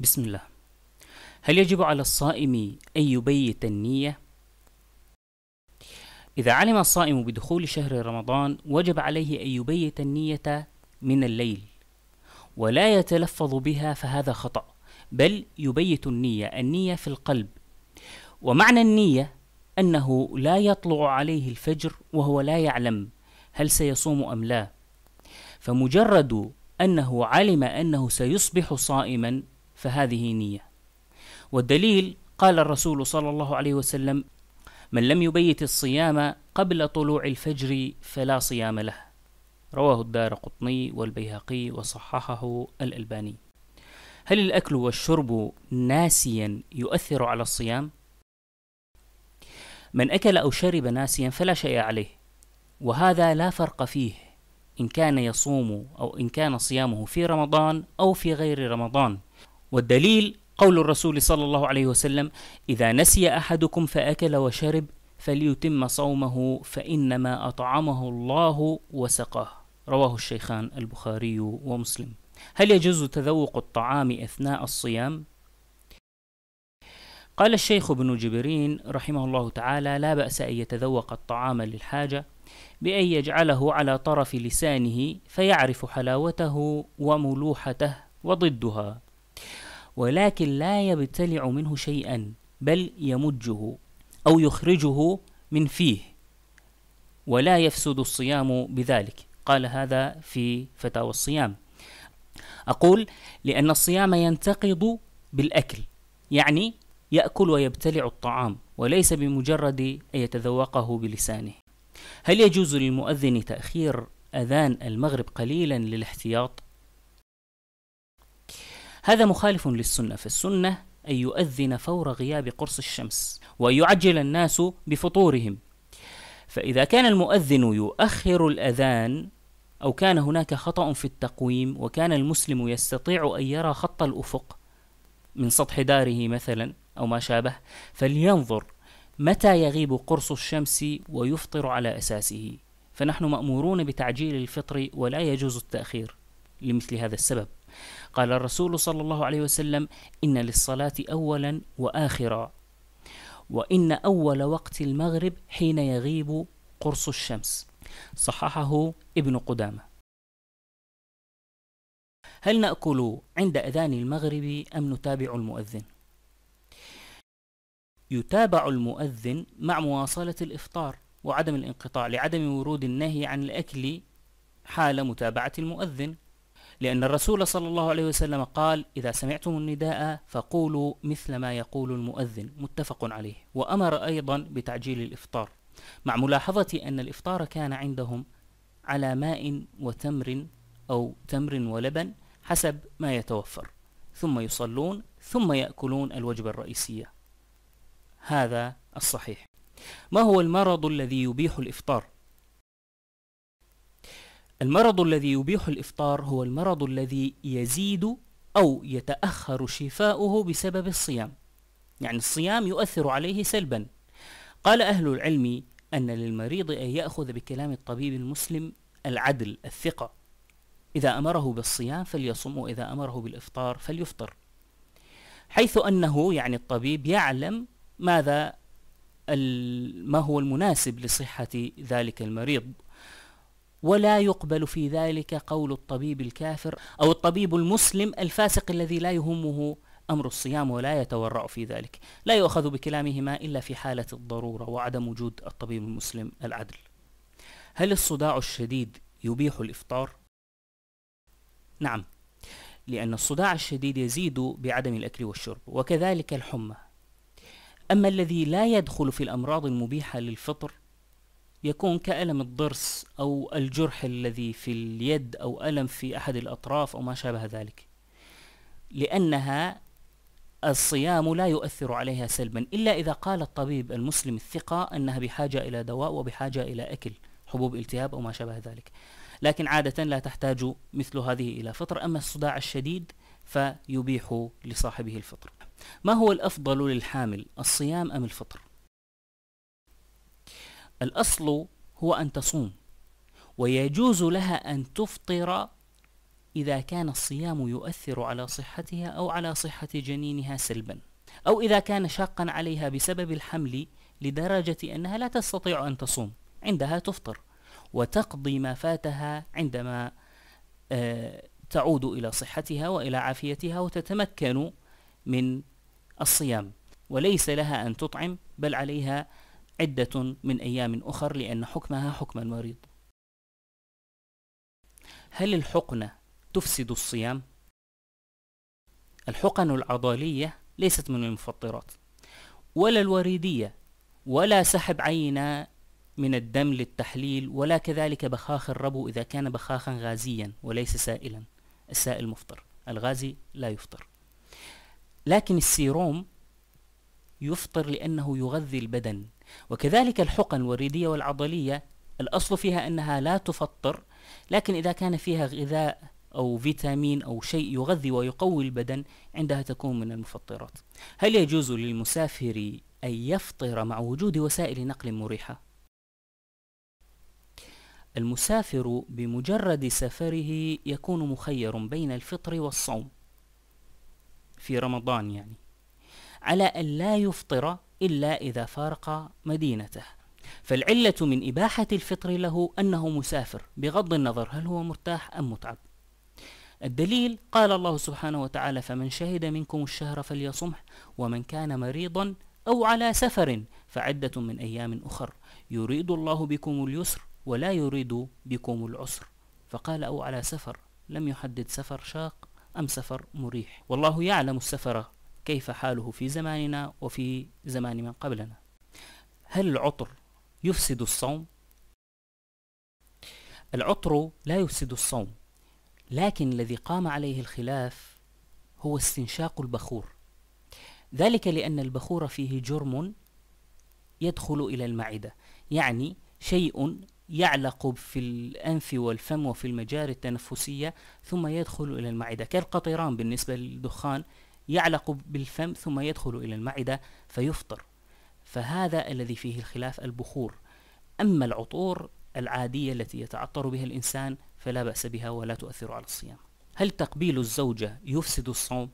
بسم الله هل يجب على الصائم أن يبيت النية؟ إذا علم الصائم بدخول شهر رمضان وجب عليه أن يبيت النية من الليل ولا يتلفظ بها فهذا خطأ بل يبيت النية النية في القلب ومعنى النية أنه لا يطلع عليه الفجر وهو لا يعلم هل سيصوم أم لا فمجرد أنه علم أنه سيصبح صائما فهذه نية والدليل قال الرسول صلى الله عليه وسلم من لم يبيت الصيام قبل طلوع الفجر فلا صيام له رواه الدار قطني والبيهقي وصححه الألباني هل الأكل والشرب ناسيا يؤثر على الصيام؟ من أكل أو شرب ناسيا فلا شيء عليه وهذا لا فرق فيه إن كان يصوم أو إن كان صيامه في رمضان أو في غير رمضان والدليل قول الرسول صلى الله عليه وسلم إذا نسي أحدكم فأكل وشرب فليتم صومه فإنما أطعمه الله وسقاه رواه الشيخان البخاري ومسلم هل يجوز تذوق الطعام أثناء الصيام؟ قال الشيخ ابن جبرين رحمه الله تعالى لا بأس أن يتذوق الطعام للحاجة بأن يجعله على طرف لسانه فيعرف حلاوته وملوحته وضدها ولكن لا يبتلع منه شيئا بل يمجه أو يخرجه من فيه ولا يفسد الصيام بذلك قال هذا في فتاوى الصيام أقول لأن الصيام ينتقض بالأكل يعني يأكل ويبتلع الطعام وليس بمجرد أن يتذوقه بلسانه هل يجوز للمؤذن تأخير أذان المغرب قليلا للاحتياط هذا مخالف للسنة فالسنة أن يؤذن فور غياب قرص الشمس وأن يعجل الناس بفطورهم فإذا كان المؤذن يؤخر الأذان أو كان هناك خطأ في التقويم وكان المسلم يستطيع أن يرى خط الأفق من سطح داره مثلا أو ما شابه فلينظر متى يغيب قرص الشمس ويفطر على أساسه فنحن مأمورون بتعجيل الفطر ولا يجوز التأخير لمثل هذا السبب قال الرسول صلى الله عليه وسلم إن للصلاة أولا وآخرا وإن أول وقت المغرب حين يغيب قرص الشمس صححه ابن قدامة هل نأكل عند أذان المغرب أم نتابع المؤذن؟ يتابع المؤذن مع مواصلة الإفطار وعدم الانقطاع لعدم ورود النهي عن الأكل حال متابعة المؤذن لأن الرسول صلى الله عليه وسلم قال إذا سمعتم النداء فقولوا مثل ما يقول المؤذن متفق عليه وأمر أيضا بتعجيل الإفطار مع ملاحظة أن الإفطار كان عندهم على ماء وتمر أو تمر ولبن حسب ما يتوفر ثم يصلون ثم يأكلون الوجبة الرئيسية هذا الصحيح ما هو المرض الذي يبيح الإفطار؟ المرض الذي يبيح الإفطار هو المرض الذي يزيد أو يتأخر شفاؤه بسبب الصيام يعني الصيام يؤثر عليه سلبا قال أهل العلم أن للمريض أن يأخذ بكلام الطبيب المسلم العدل الثقة إذا أمره بالصيام فليصم وإذا أمره بالإفطار فليفطر حيث أنه يعني الطبيب يعلم ماذا ما هو المناسب لصحة ذلك المريض ولا يقبل في ذلك قول الطبيب الكافر او الطبيب المسلم الفاسق الذي لا يهمه امر الصيام ولا يتورع في ذلك، لا يؤخذ بكلامهما الا في حاله الضروره وعدم وجود الطبيب المسلم العدل. هل الصداع الشديد يبيح الافطار؟ نعم، لان الصداع الشديد يزيد بعدم الاكل والشرب وكذلك الحمى. اما الذي لا يدخل في الامراض المبيحه للفطر يكون كألم الضرس أو الجرح الذي في اليد أو ألم في أحد الأطراف أو ما شابه ذلك لأنها الصيام لا يؤثر عليها سلبا إلا إذا قال الطبيب المسلم الثقة أنها بحاجة إلى دواء وبحاجة إلى أكل حبوب التهاب أو ما شابه ذلك لكن عادة لا تحتاج مثل هذه إلى فطر أما الصداع الشديد فيبيح لصاحبه الفطر ما هو الأفضل للحامل الصيام أم الفطر الأصل هو أن تصوم ويجوز لها أن تفطر إذا كان الصيام يؤثر على صحتها أو على صحة جنينها سلبا أو إذا كان شاقا عليها بسبب الحمل لدرجة أنها لا تستطيع أن تصوم عندها تفطر وتقضي ما فاتها عندما آه، تعود إلى صحتها وإلى عافيتها وتتمكن من الصيام وليس لها أن تطعم بل عليها عدة من أيام أخر لأن حكمها حكم المريض هل الحقنة تفسد الصيام؟ الحقن العضلية ليست من المفطرات ولا الوريدية ولا سحب عينة من الدم للتحليل ولا كذلك بخاخ الربو إذا كان بخاخا غازيا وليس سائلا السائل مفطر الغازي لا يفطر لكن السيروم يفطر لأنه يغذي البدن وكذلك الحقن الوريدية والعضلية الأصل فيها أنها لا تفطر لكن إذا كان فيها غذاء أو فيتامين أو شيء يغذي ويقوي البدن عندها تكون من المفطرات هل يجوز للمسافر أن يفطر مع وجود وسائل نقل مريحة؟ المسافر بمجرد سفره يكون مخير بين الفطر والصوم في رمضان يعني على أن لا يفطر إلا إذا فارق مدينته فالعلة من إباحة الفطر له أنه مسافر بغض النظر هل هو مرتاح أم متعب الدليل قال الله سبحانه وتعالى فمن شهد منكم الشهر فليصمح ومن كان مريضا أو على سفر فعدة من أيام أخر يريد الله بكم اليسر ولا يريد بكم العسر فقال أو على سفر لم يحدد سفر شاق أم سفر مريح والله يعلم السفر كيف حاله في زماننا وفي زمان من قبلنا هل العطر يفسد الصوم العطر لا يفسد الصوم لكن الذي قام عليه الخلاف هو استنشاق البخور ذلك لأن البخور فيه جرم يدخل إلى المعدة يعني شيء يعلق في الأنف والفم وفي المجاري التنفسية ثم يدخل إلى المعدة كالقطيران بالنسبة للدخان يعلق بالفم ثم يدخل إلى المعدة فيفطر فهذا الذي فيه الخلاف البخور أما العطور العادية التي يتعطر بها الإنسان فلا بأس بها ولا تؤثر على الصيام هل تقبيل الزوجة يفسد الصوم؟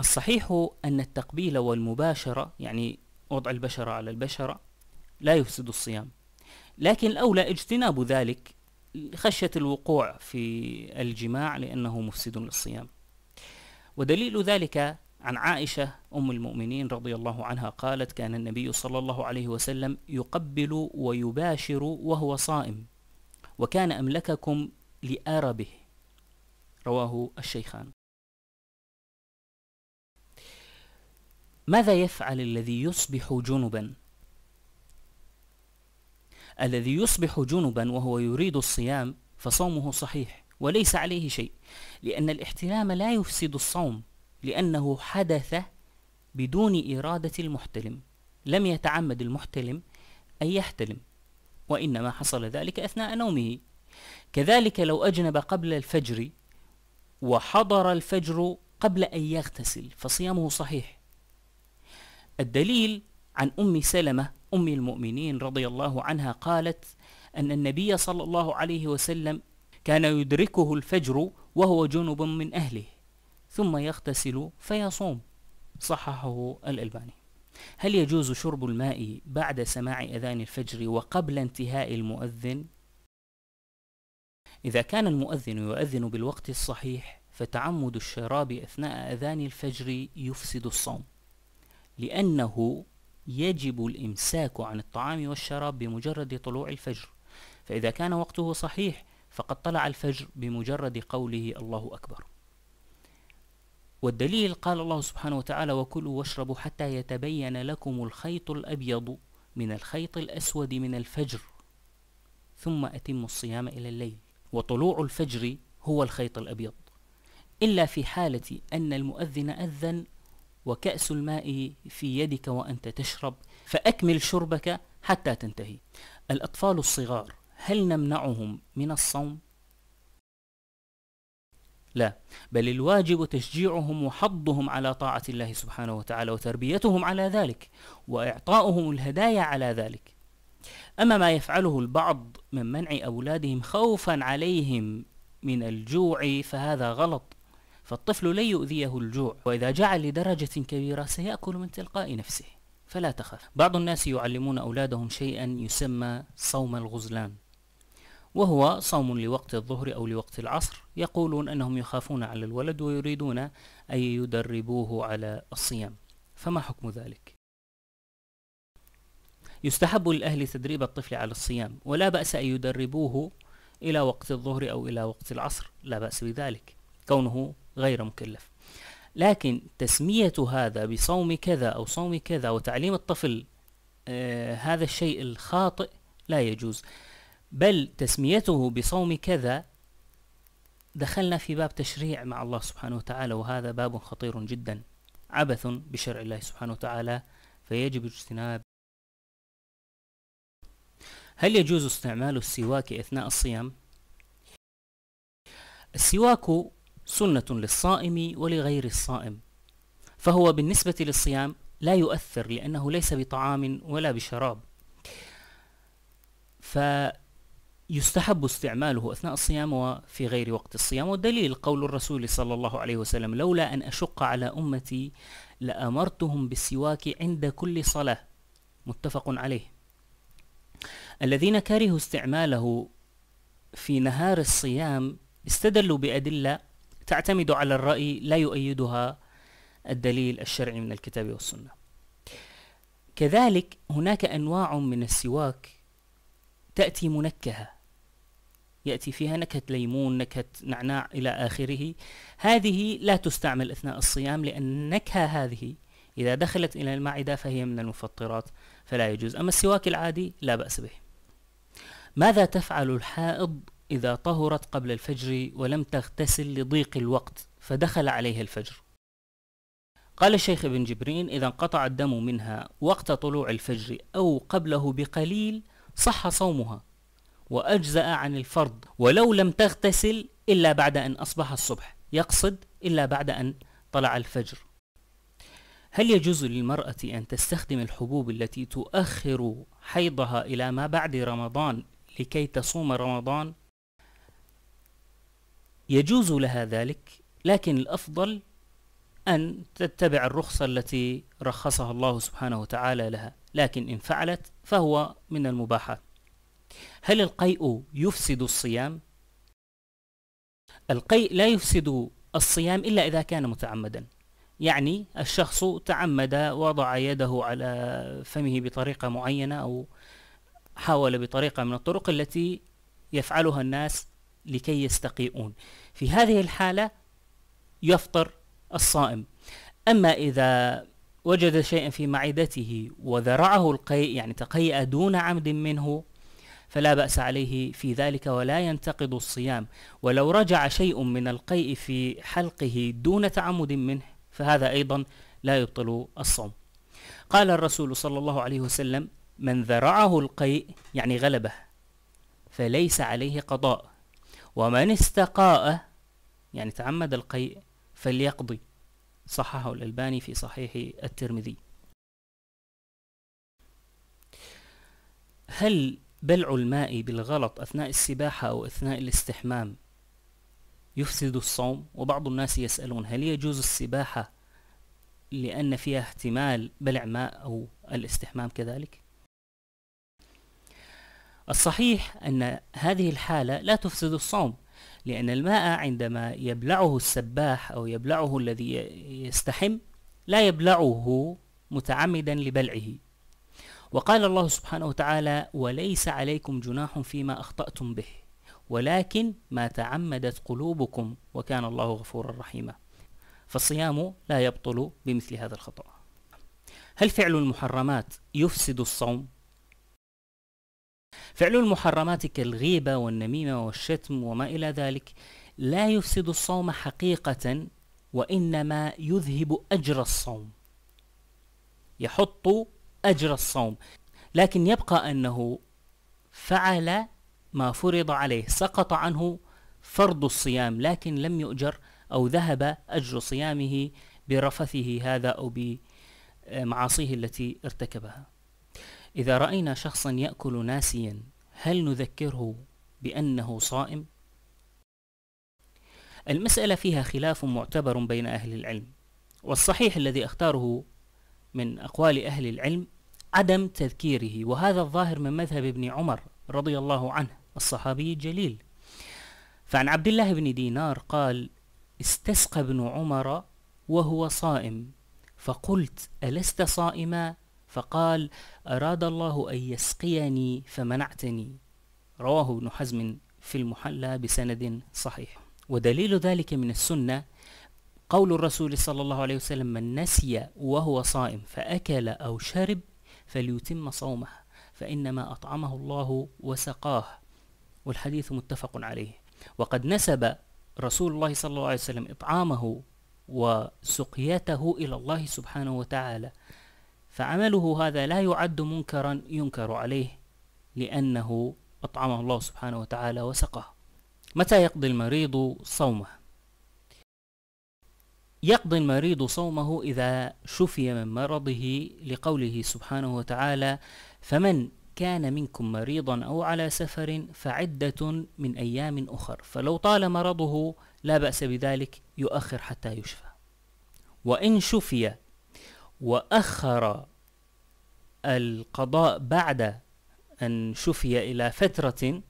الصحيح أن التقبيل والمباشرة يعني وضع البشرة على البشرة لا يفسد الصيام لكن الأولى اجتناب ذلك خشية الوقوع في الجماع لأنه مفسد للصيام ودليل ذلك عن عائشة أم المؤمنين رضي الله عنها قالت كان النبي صلى الله عليه وسلم يقبل ويباشر وهو صائم وكان أملككم لأربه رواه الشيخان ماذا يفعل الذي يصبح جنبا الذي يصبح جنبا وهو يريد الصيام فصومه صحيح وليس عليه شيء لأن الاحتلام لا يفسد الصوم لأنه حدث بدون إرادة المحتلم لم يتعمد المحتلم أن يحتلم وإنما حصل ذلك أثناء نومه كذلك لو أجنب قبل الفجر وحضر الفجر قبل أن يغتسل فصيامه صحيح الدليل عن أم سلمة أم المؤمنين رضي الله عنها قالت أن النبي صلى الله عليه وسلم كان يدركه الفجر وهو جنب من أهله ثم يغتسل فيصوم صححه الألباني هل يجوز شرب الماء بعد سماع أذان الفجر وقبل انتهاء المؤذن؟ إذا كان المؤذن يؤذن بالوقت الصحيح فتعمد الشراب أثناء أذان الفجر يفسد الصوم لأنه يجب الإمساك عن الطعام والشراب بمجرد طلوع الفجر فإذا كان وقته صحيح فقد طلع الفجر بمجرد قوله الله أكبر والدليل قال الله سبحانه وتعالى وكلوا واشربوا حتى يتبين لكم الخيط الأبيض من الخيط الأسود من الفجر ثم أتموا الصيام إلى الليل وطلوع الفجر هو الخيط الأبيض إلا في حالة أن المؤذن أذن وكأس الماء في يدك وأنت تشرب فأكمل شربك حتى تنتهي الأطفال الصغار هل نمنعهم من الصوم؟ لا بل الواجب تشجيعهم وحضهم على طاعة الله سبحانه وتعالى وتربيتهم على ذلك وإعطاؤهم الهدايا على ذلك أما ما يفعله البعض من منع أولادهم خوفا عليهم من الجوع فهذا غلط فالطفل لن يؤذيه الجوع وإذا جاع لدرجة كبيرة سيأكل من تلقاء نفسه فلا تخف بعض الناس يعلمون أولادهم شيئا يسمى صوم الغزلان وهو صوم لوقت الظهر أو لوقت العصر يقولون أنهم يخافون على الولد ويريدون أن يدربوه على الصيام فما حكم ذلك؟ يستحب للأهل تدريب الطفل على الصيام ولا بأس أن يدربوه إلى وقت الظهر أو إلى وقت العصر لا بأس بذلك كونه غير مكلف لكن تسمية هذا بصوم كذا أو صوم كذا وتعليم الطفل آه هذا الشيء الخاطئ لا يجوز بل تسميته بصوم كذا دخلنا في باب تشريع مع الله سبحانه وتعالى وهذا باب خطير جدا عبث بشرع الله سبحانه وتعالى فيجب اجتناب هل يجوز استعمال السواك أثناء الصيام؟ السواك سنة للصائم ولغير الصائم فهو بالنسبة للصيام لا يؤثر لأنه ليس بطعام ولا بشراب فيستحب استعماله أثناء الصيام وفي غير وقت الصيام والدليل قول الرسول صلى الله عليه وسلم لولا أن أشق على أمتي لأمرتهم بالسواك عند كل صلاة متفق عليه الذين كرهوا استعماله في نهار الصيام استدلوا بأدلة تعتمد على الرأي لا يؤيدها الدليل الشرعي من الكتاب والسنة كذلك هناك أنواع من السواك تأتي منكهة يأتي فيها نكهة ليمون نكهة نعناع إلى آخره هذه لا تستعمل أثناء الصيام لأن النكهة هذه إذا دخلت إلى المعدة فهي من المفطرات فلا يجوز أما السواك العادي لا بأس به ماذا تفعل الحائض إذا طهرت قبل الفجر ولم تغتسل لضيق الوقت فدخل عليها الفجر قال الشيخ ابن جبرين إذا انقطع الدم منها وقت طلوع الفجر أو قبله بقليل صح صومها وأجزأ عن الفرض ولو لم تغتسل إلا بعد أن أصبح الصبح يقصد إلا بعد أن طلع الفجر هل يجوز للمرأة أن تستخدم الحبوب التي تؤخر حيضها إلى ما بعد رمضان لكي تصوم رمضان يجوز لها ذلك لكن الأفضل أن تتبع الرخصة التي رخصها الله سبحانه وتعالى لها لكن إن فعلت فهو من المباحات هل القيء يفسد الصيام؟ القيء لا يفسد الصيام إلا إذا كان متعمدا يعني الشخص تعمد وضع يده على فمه بطريقة معينة أو حاول بطريقة من الطرق التي يفعلها الناس لكي يستقيئون في هذه الحالة يفطر الصائم أما إذا وجد شيئا في معدته وذرعه القيء يعني تقيأ دون عمد منه فلا بأس عليه في ذلك ولا ينتقض الصيام ولو رجع شيء من القيء في حلقه دون تعمد منه فهذا أيضا لا يبطل الصوم قال الرسول صلى الله عليه وسلم من ذرعه القيء يعني غلبه فليس عليه قضاء ومن استقاء يعني تعمد القيء فليقضي صححه الألباني في صحيح الترمذي هل بلع الماء بالغلط أثناء السباحة أو أثناء الاستحمام يفسد الصوم وبعض الناس يسألون هل يجوز السباحة لأن فيها احتمال بلع ماء أو الاستحمام كذلك الصحيح أن هذه الحالة لا تفسد الصوم لأن الماء عندما يبلعه السباح أو يبلعه الذي يستحم لا يبلعه متعمدا لبلعه وقال الله سبحانه وتعالى وليس عليكم جناح فيما أخطأتم به ولكن ما تعمدت قلوبكم وكان الله غفورا رحيما فالصيام لا يبطل بمثل هذا الخطأ هل فعل المحرمات يفسد الصوم فعل المحرمات كالغيبة والنميمة والشتم وما إلى ذلك لا يفسد الصوم حقيقة وإنما يذهب أجر الصوم يحط أجر الصوم لكن يبقى أنه فعل ما فرض عليه سقط عنه فرض الصيام لكن لم يؤجر أو ذهب أجر صيامه برفثه هذا أو بمعاصيه التي ارتكبها إذا رأينا شخصا يأكل ناسيا هل نذكره بأنه صائم؟ المسألة فيها خلاف معتبر بين أهل العلم والصحيح الذي أختاره من أقوال أهل العلم عدم تذكيره وهذا الظاهر من مذهب ابن عمر رضي الله عنه الصحابي الجليل فعن عبد الله بن دينار قال استسقى ابن عمر وهو صائم فقلت ألست صائما فقال أراد الله أن يسقيني فمنعتني رواه ابن حزم في المحلى بسند صحيح ودليل ذلك من السنة قول الرسول صلى الله عليه وسلم من نسي وهو صائم فأكل أو شرب فليتم صومه فإنما أطعمه الله وسقاه والحديث متفق عليه وقد نسب رسول الله صلى الله عليه وسلم إطعامه وسقيته إلى الله سبحانه وتعالى فعمله هذا لا يعد منكرا ينكر عليه لأنه أطعمه الله سبحانه وتعالى وسقه متى يقضي المريض صومه يقضي المريض صومه إذا شفي من مرضه لقوله سبحانه وتعالى فمن كان منكم مريضا أو على سفر فعدة من أيام أخر فلو طال مرضه لا بأس بذلك يؤخر حتى يشفى وإن شفي وأخر القضاء بعد أن شفي إلى فترة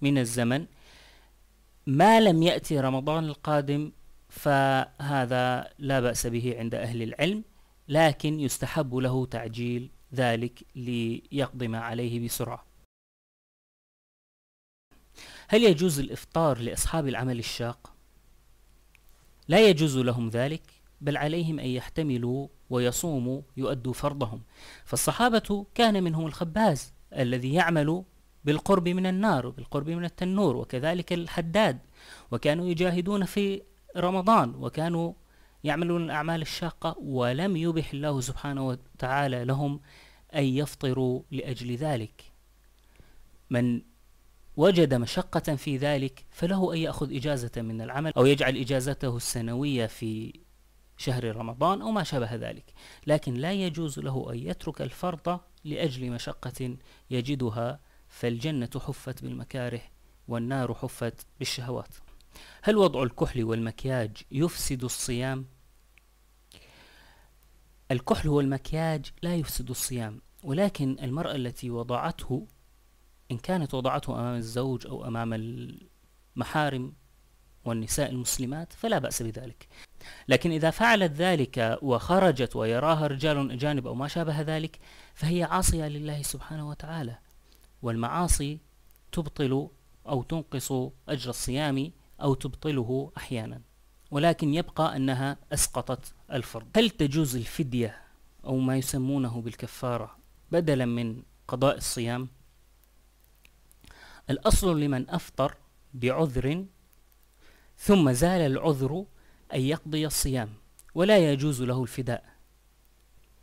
من الزمن ما لم يأتي رمضان القادم فهذا لا بأس به عند أهل العلم لكن يستحب له تعجيل ذلك ليقضي ما عليه بسرعة هل يجوز الإفطار لأصحاب العمل الشاق؟ لا يجوز لهم ذلك بل عليهم أن يحتملوا ويصوموا يؤدوا فرضهم فالصحابة كان منهم الخباز الذي يعمل بالقرب من النار وبالقرب من التنور وكذلك الحداد وكانوا يجاهدون في رمضان وكانوا يعملون الأعمال الشاقة ولم يبح الله سبحانه وتعالى لهم أن يفطروا لأجل ذلك من وجد مشقة في ذلك فله أن يأخذ إجازة من العمل أو يجعل إجازته السنوية في شهر رمضان أو ما شابه ذلك لكن لا يجوز له أن يترك الفرض لأجل مشقة يجدها فالجنة حفت بالمكاره والنار حفت بالشهوات هل وضع الكحل والمكياج يفسد الصيام؟ الكحل والمكياج لا يفسد الصيام ولكن المرأة التي وضعته إن كانت وضعته أمام الزوج أو أمام المحارم والنساء المسلمات فلا بأس بذلك لكن إذا فعلت ذلك وخرجت ويراها رجال أجانب أو ما شابه ذلك فهي عاصية لله سبحانه وتعالى والمعاصي تبطل أو تنقص أجر الصيام أو تبطله أحيانا ولكن يبقى أنها أسقطت الفرض هل تجوز الفدية أو ما يسمونه بالكفارة بدلا من قضاء الصيام الأصل لمن أفطر بعذر ثم زال العذر أن يقضي الصيام ولا يجوز له الفداء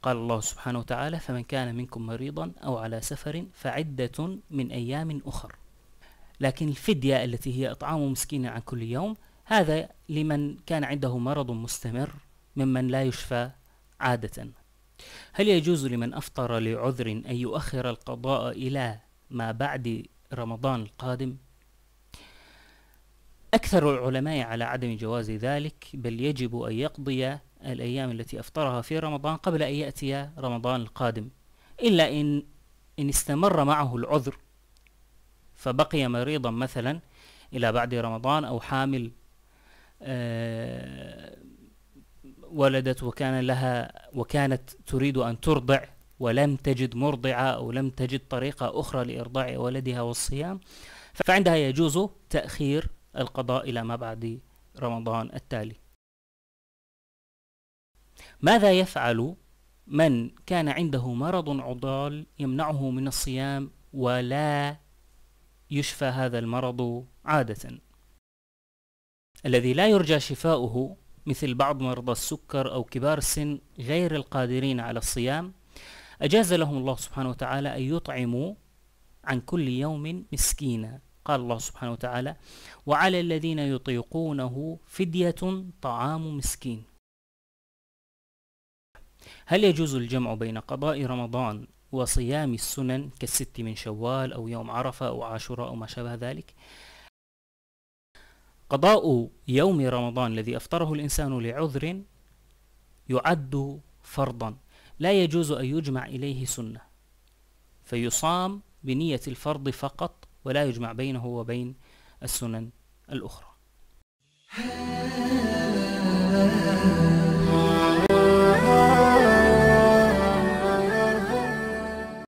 قال الله سبحانه وتعالى فمن كان منكم مريضا أو على سفر فعدة من أيام أخر لكن الفدية التي هي إطعام مسكين عن كل يوم هذا لمن كان عنده مرض مستمر ممن لا يشفى عادة هل يجوز لمن أفطر لعذر أن يؤخر القضاء إلى ما بعد رمضان القادم؟ أكثر العلماء على عدم جواز ذلك بل يجب أن يقضي الأيام التي أفطرها في رمضان قبل أن يأتي رمضان القادم إلا إن, إن استمر معه العذر فبقي مريضا مثلا إلى بعد رمضان أو حامل آه، ولدت وكان لها وكانت تريد أن ترضع ولم تجد مرضعة أو لم تجد طريقة أخرى لإرضاع ولدها والصيام فعندها يجوز تأخير القضاء إلى ما بعد رمضان التالي ماذا يفعل من كان عنده مرض عضال يمنعه من الصيام ولا يشفى هذا المرض عادة الذي لا يرجى شفاؤه مثل بعض مرضى السكر أو كبار السن غير القادرين على الصيام أجاز لهم الله سبحانه وتعالى أن يطعموا عن كل يوم مسكينا قال الله سبحانه وتعالى وعلى الذين يطيقونه فدية طعام مسكين هل يجوز الجمع بين قضاء رمضان وصيام السنن كالست من شوال أو يوم عرفة أو عاشوراء أو ما شابه ذلك قضاء يوم رمضان الذي أفطره الإنسان لعذر يعد فرضا لا يجوز أن يجمع إليه سنة فيصام بنية الفرض فقط ولا يجمع بينه وبين السنن الأخرى